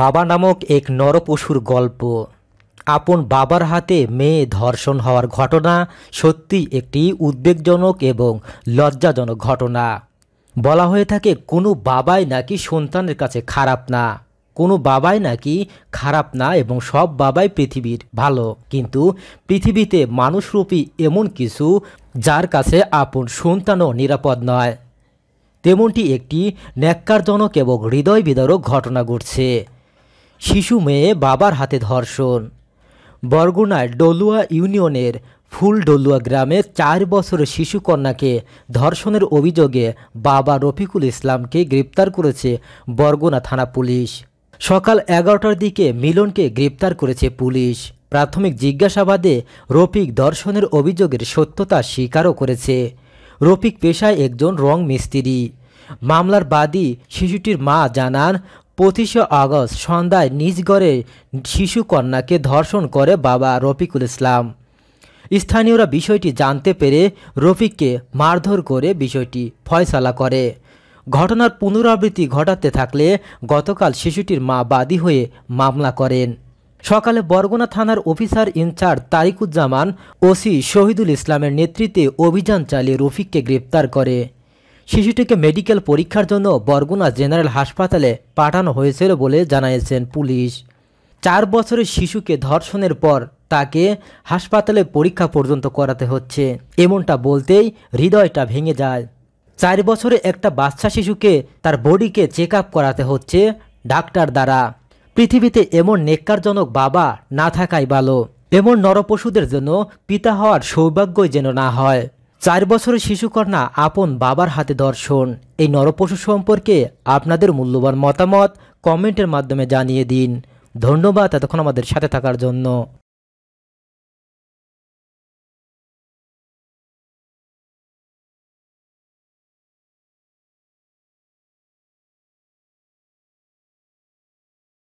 বাবা নামক এক নরপশুর গল্প আপন বাবার হাতে মেয়ে ধর্ষণ হওয়ার ঘটনা সত্যি একটি উদ্বেগজনক এবং লজ্জাজনক ঘটনা বলা হয়ে থাকে কোনো বাবাই নাকি সন্তানের কাছে খারাপ না কোনো বাবাই নাকি খারাপ না এবং সব বাবাই পৃথিবীর ভালো কিন্তু পৃথিবীতে মানুষরূপী এমন কিছু যার কাছে আপন সন্তানও নিরাপদ নয় তেমনটি একটি ন্যাক্কারজনক এবং হৃদয় বিদারক ঘটনা ঘটছে শিশু মেয়ে বাবার হাতে ধর্ষণ বরগুনার ডলুয়া ইউনিয়নের ফুলডলুয়া গ্রামে চার বছরের শিশুকন্যাকে ধর্ষণের অভিযোগে বাবা রফিকুল ইসলামকে গ্রেপ্তার করেছে বরগুনা থানা পুলিশ সকাল এগারোটার দিকে মিলনকে গ্রেপ্তার করেছে পুলিশ প্রাথমিক জিজ্ঞাসাবাদে রফিক ধর্ষণের অভিযোগের সত্যতা স্বীকারও করেছে রফিক পেশায় একজন রং মিস্ত্রি মামলার বাদী শিশুটির মা জানান পঁচিশে আগস্ট সন্ধ্যায় নিজ শিশুকন্যাকে শিশু কন্যাকে ধর্ষণ করে বাবা রফিকুল ইসলাম স্থানীয়রা বিষয়টি জানতে পেরে রফিককে মারধর করে বিষয়টি ফয়সালা করে ঘটনার পুনরাবৃত্তি ঘটাতে থাকলে গতকাল শিশুটির মা বাদী হয়ে মামলা করেন সকালে বরগুনা থানার officer in charge Tarikuzzaman OC Shahidul ইসলামের নেতৃত্বে অভিযান চালিয়ে রফিককে গ্রেপ্তার করে শিশুটিকে মেডিকেল পরীক্ষার জন্য বরগুনা জেনারেল হাসপাতালে পাঠানো হয়েছিল বলে জানিয়েছেন পুলিশ চার বছরের শিশুকে ধর্ষণের পর তাকে হাসপাতালে পরীক্ষা পর্যন্ত করাতে হচ্ছে এমনটা বলতেই হৃদয়টা ভেঙে যায় চার বছরে একটা বাচ্চা শিশুকে তার বডিকে চেক করাতে হচ্ছে ডাক্তার দ্বারা পৃথিবীতে এমন নেককারজনক বাবা না থাকাই ভালো এমন নরপশুদের জন্য পিতা হওয়ার সৌভাগ্যই যেন না হয় চার বছরের শিশুকন্যা আপন বাবার হাতে দর্শন এই নরপশু সম্পর্কে আপনাদের মূল্যবান মতামত কমেন্টের মাধ্যমে জানিয়ে দিন ধন্যবাদ এতক্ষণ আমাদের সাথে থাকার জন্য